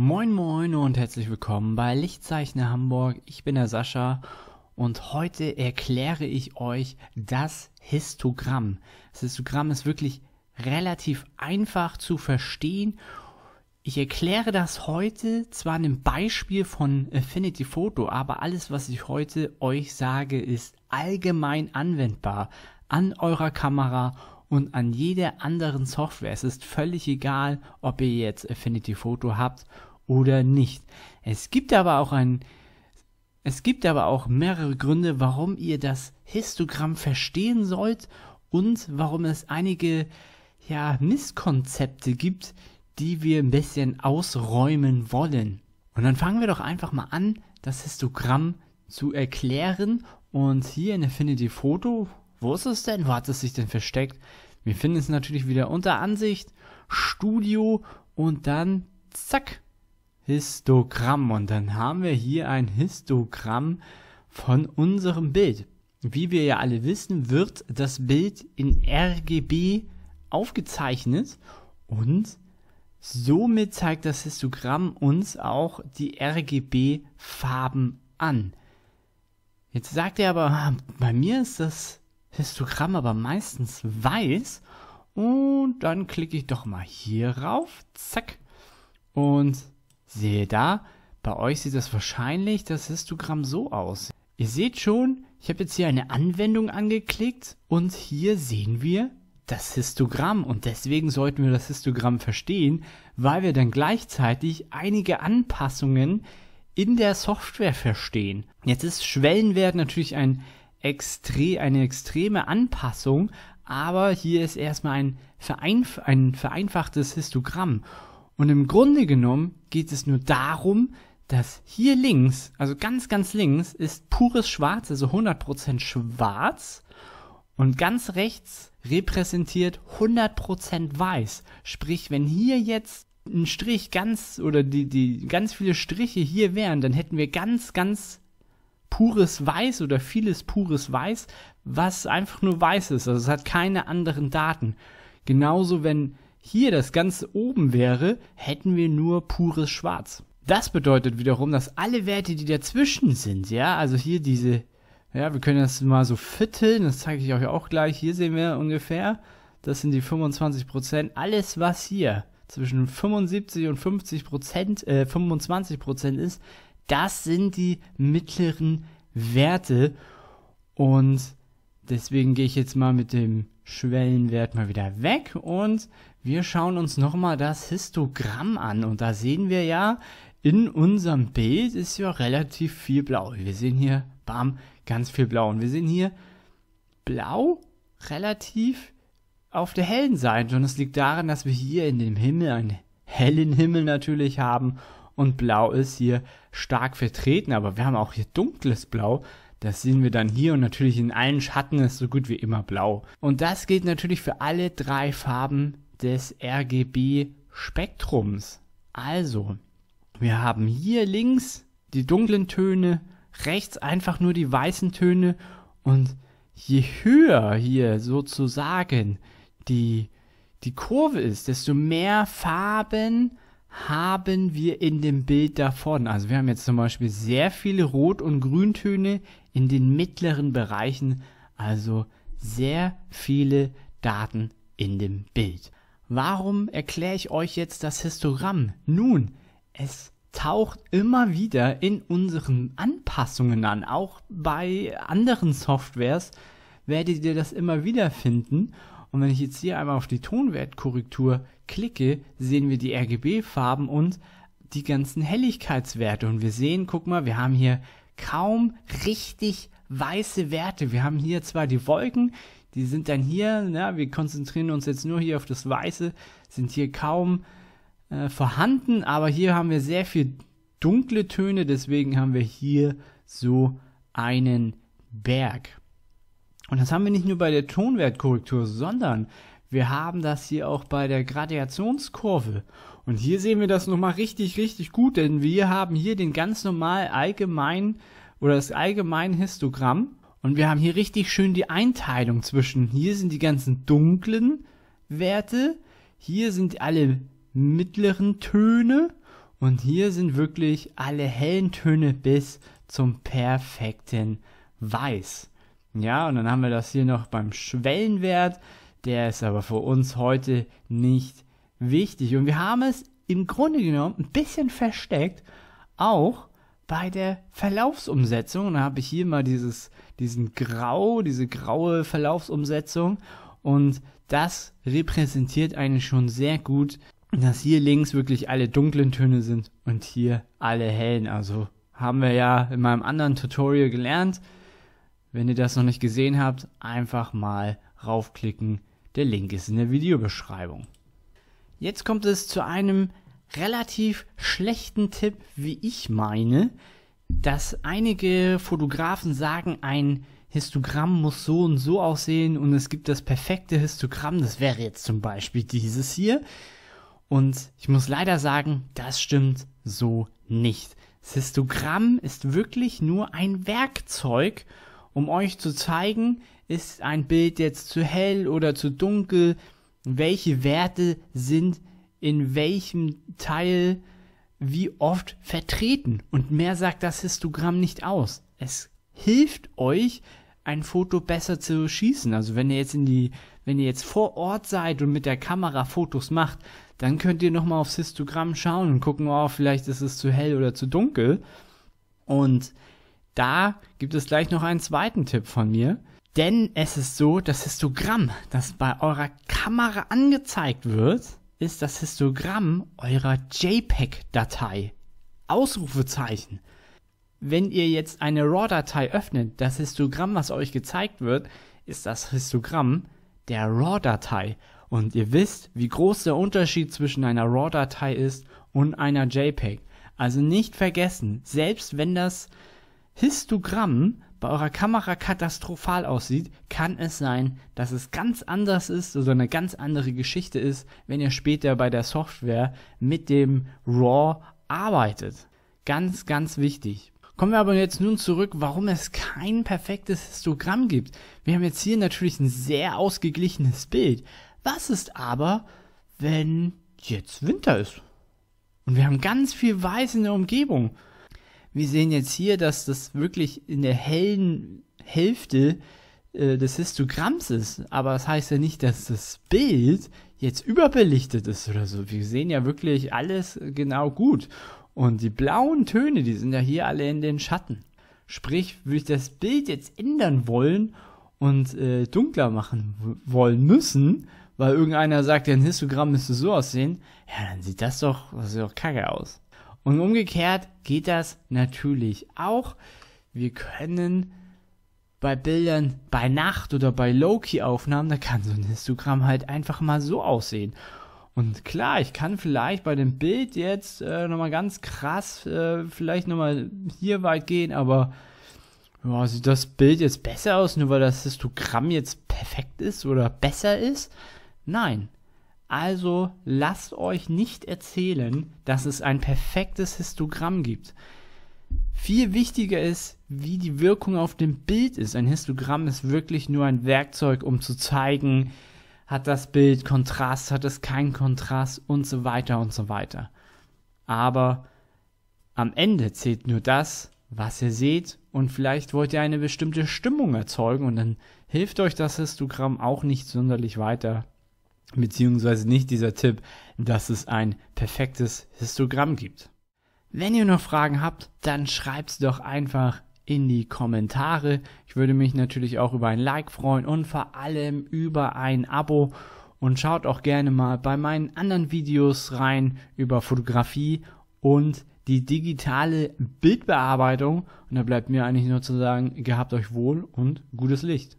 Moin moin und herzlich willkommen bei Lichtzeichner Hamburg. Ich bin der Sascha und heute erkläre ich euch das Histogramm. Das Histogramm ist wirklich relativ einfach zu verstehen. Ich erkläre das heute zwar in einem Beispiel von Affinity Photo, aber alles, was ich heute euch sage, ist allgemein anwendbar an eurer Kamera und an jeder anderen Software. Es ist völlig egal, ob ihr jetzt Affinity Photo habt oder nicht. Es gibt aber auch ein, es gibt aber auch mehrere Gründe, warum ihr das Histogramm verstehen sollt und warum es einige ja, Misskonzepte gibt, die wir ein bisschen ausräumen wollen. Und dann fangen wir doch einfach mal an, das Histogramm zu erklären. Und hier in Affinity Photo, wo ist es denn? Wo hat es sich denn versteckt? Wir finden es natürlich wieder unter Ansicht, Studio und dann zack, Histogramm. Und dann haben wir hier ein Histogramm von unserem Bild. Wie wir ja alle wissen, wird das Bild in RGB aufgezeichnet und somit zeigt das Histogramm uns auch die RGB-Farben an. Jetzt sagt er aber, ah, bei mir ist das Histogramm aber meistens weiß und dann klicke ich doch mal hier rauf, zack, und Sehe da, bei euch sieht das wahrscheinlich das Histogramm so aus. Ihr seht schon, ich habe jetzt hier eine Anwendung angeklickt und hier sehen wir das Histogramm und deswegen sollten wir das Histogramm verstehen, weil wir dann gleichzeitig einige Anpassungen in der Software verstehen. Jetzt ist Schwellenwert natürlich ein extre eine extreme Anpassung, aber hier ist erstmal ein, vereinf ein vereinfachtes Histogramm und im Grunde genommen geht es nur darum, dass hier links, also ganz, ganz links, ist pures Schwarz, also 100% schwarz. Und ganz rechts repräsentiert 100% weiß. Sprich, wenn hier jetzt ein Strich ganz oder die, die ganz viele Striche hier wären, dann hätten wir ganz, ganz pures Weiß oder vieles pures Weiß, was einfach nur weiß ist. Also es hat keine anderen Daten. Genauso, wenn hier das Ganze oben wäre, hätten wir nur pures Schwarz. Das bedeutet wiederum, dass alle Werte, die dazwischen sind, ja, also hier diese, ja, wir können das mal so vierteln, das zeige ich euch auch gleich, hier sehen wir ungefähr, das sind die 25%, alles was hier zwischen 75 und 50 Prozent, äh, 25 Prozent ist, das sind die mittleren Werte und deswegen gehe ich jetzt mal mit dem Schwellenwert mal wieder weg und wir schauen uns nochmal das Histogramm an und da sehen wir ja, in unserem Bild ist ja relativ viel Blau. Wir sehen hier, bam, ganz viel Blau und wir sehen hier Blau relativ auf der hellen Seite und es liegt daran, dass wir hier in dem Himmel einen hellen Himmel natürlich haben und Blau ist hier stark vertreten, aber wir haben auch hier dunkles Blau. Das sehen wir dann hier und natürlich in allen Schatten ist so gut wie immer blau. Und das gilt natürlich für alle drei Farben des RGB-Spektrums. Also, wir haben hier links die dunklen Töne, rechts einfach nur die weißen Töne und je höher hier sozusagen die, die Kurve ist, desto mehr Farben haben wir in dem Bild davon. Also wir haben jetzt zum Beispiel sehr viele Rot- und Grüntöne in den mittleren Bereichen, also sehr viele Daten in dem Bild. Warum erkläre ich euch jetzt das Histogramm? Nun, es taucht immer wieder in unseren Anpassungen an. Auch bei anderen Softwares werdet ihr das immer wieder finden. Und wenn ich jetzt hier einmal auf die Tonwertkorrektur klicke, sehen wir die RGB-Farben und die ganzen Helligkeitswerte. Und wir sehen, guck mal, wir haben hier kaum richtig weiße Werte. Wir haben hier zwar die Wolken, die sind dann hier, na, wir konzentrieren uns jetzt nur hier auf das Weiße, sind hier kaum äh, vorhanden, aber hier haben wir sehr viel dunkle Töne, deswegen haben wir hier so einen Berg. Und das haben wir nicht nur bei der Tonwertkorrektur, sondern wir haben das hier auch bei der Gradationskurve. Und hier sehen wir das nochmal richtig, richtig gut, denn wir haben hier den ganz normal allgemeinen oder das allgemeine Histogramm. Und wir haben hier richtig schön die Einteilung zwischen, hier sind die ganzen dunklen Werte, hier sind alle mittleren Töne und hier sind wirklich alle hellen Töne bis zum perfekten Weiß. Ja, und dann haben wir das hier noch beim Schwellenwert. Der ist aber für uns heute nicht wichtig. Und wir haben es im Grunde genommen ein bisschen versteckt, auch bei der Verlaufsumsetzung. Und da habe ich hier mal dieses, diesen Grau, diese graue Verlaufsumsetzung. Und das repräsentiert eigentlich schon sehr gut, dass hier links wirklich alle dunklen Töne sind und hier alle hellen. Also haben wir ja in meinem anderen Tutorial gelernt. Wenn ihr das noch nicht gesehen habt, einfach mal raufklicken der Link ist in der Videobeschreibung. Jetzt kommt es zu einem relativ schlechten Tipp, wie ich meine, dass einige Fotografen sagen, ein Histogramm muss so und so aussehen und es gibt das perfekte Histogramm, das wäre jetzt zum Beispiel dieses hier. Und ich muss leider sagen, das stimmt so nicht. Das Histogramm ist wirklich nur ein Werkzeug, um euch zu zeigen, ist ein Bild jetzt zu hell oder zu dunkel? Welche Werte sind in welchem Teil wie oft vertreten? Und mehr sagt das Histogramm nicht aus. Es hilft euch, ein Foto besser zu schießen. Also wenn ihr jetzt in die, wenn ihr jetzt vor Ort seid und mit der Kamera Fotos macht, dann könnt ihr nochmal aufs Histogramm schauen und gucken, oh, vielleicht ist es zu hell oder zu dunkel. Und da gibt es gleich noch einen zweiten Tipp von mir. Denn es ist so, das Histogramm, das bei eurer Kamera angezeigt wird, ist das Histogramm eurer JPEG-Datei. Ausrufezeichen. Wenn ihr jetzt eine RAW-Datei öffnet, das Histogramm, was euch gezeigt wird, ist das Histogramm der RAW-Datei. Und ihr wisst, wie groß der Unterschied zwischen einer RAW-Datei ist und einer JPEG. Also nicht vergessen, selbst wenn das Histogramm bei eurer Kamera katastrophal aussieht, kann es sein, dass es ganz anders ist oder also eine ganz andere Geschichte ist, wenn ihr später bei der Software mit dem RAW arbeitet. Ganz, ganz wichtig. Kommen wir aber jetzt nun zurück, warum es kein perfektes Histogramm gibt. Wir haben jetzt hier natürlich ein sehr ausgeglichenes Bild. Was ist aber, wenn jetzt Winter ist? Und wir haben ganz viel Weiß in der Umgebung. Wir sehen jetzt hier, dass das wirklich in der hellen Hälfte äh, des Histogramms ist. Aber das heißt ja nicht, dass das Bild jetzt überbelichtet ist oder so. Wir sehen ja wirklich alles genau gut. Und die blauen Töne, die sind ja hier alle in den Schatten. Sprich, würde ich das Bild jetzt ändern wollen und äh, dunkler machen wollen müssen, weil irgendeiner sagt, ja, ein Histogramm müsste so aussehen, ja, dann sieht das doch, das sieht doch kacke aus. Und umgekehrt geht das natürlich auch. Wir können bei Bildern bei Nacht oder bei Low-Key-Aufnahmen, da kann so ein Histogramm halt einfach mal so aussehen. Und klar, ich kann vielleicht bei dem Bild jetzt äh, nochmal ganz krass, äh, vielleicht nochmal hier weit gehen, aber ja, sieht das Bild jetzt besser aus, nur weil das Histogramm jetzt perfekt ist oder besser ist? Nein. Also lasst euch nicht erzählen, dass es ein perfektes Histogramm gibt. Viel wichtiger ist, wie die Wirkung auf dem Bild ist. Ein Histogramm ist wirklich nur ein Werkzeug, um zu zeigen, hat das Bild Kontrast, hat es keinen Kontrast und so weiter und so weiter. Aber am Ende zählt nur das, was ihr seht und vielleicht wollt ihr eine bestimmte Stimmung erzeugen und dann hilft euch das Histogramm auch nicht sonderlich weiter beziehungsweise nicht dieser Tipp, dass es ein perfektes Histogramm gibt. Wenn ihr noch Fragen habt, dann schreibt sie doch einfach in die Kommentare. Ich würde mich natürlich auch über ein Like freuen und vor allem über ein Abo. Und schaut auch gerne mal bei meinen anderen Videos rein über Fotografie und die digitale Bildbearbeitung. Und da bleibt mir eigentlich nur zu sagen, gehabt euch wohl und gutes Licht.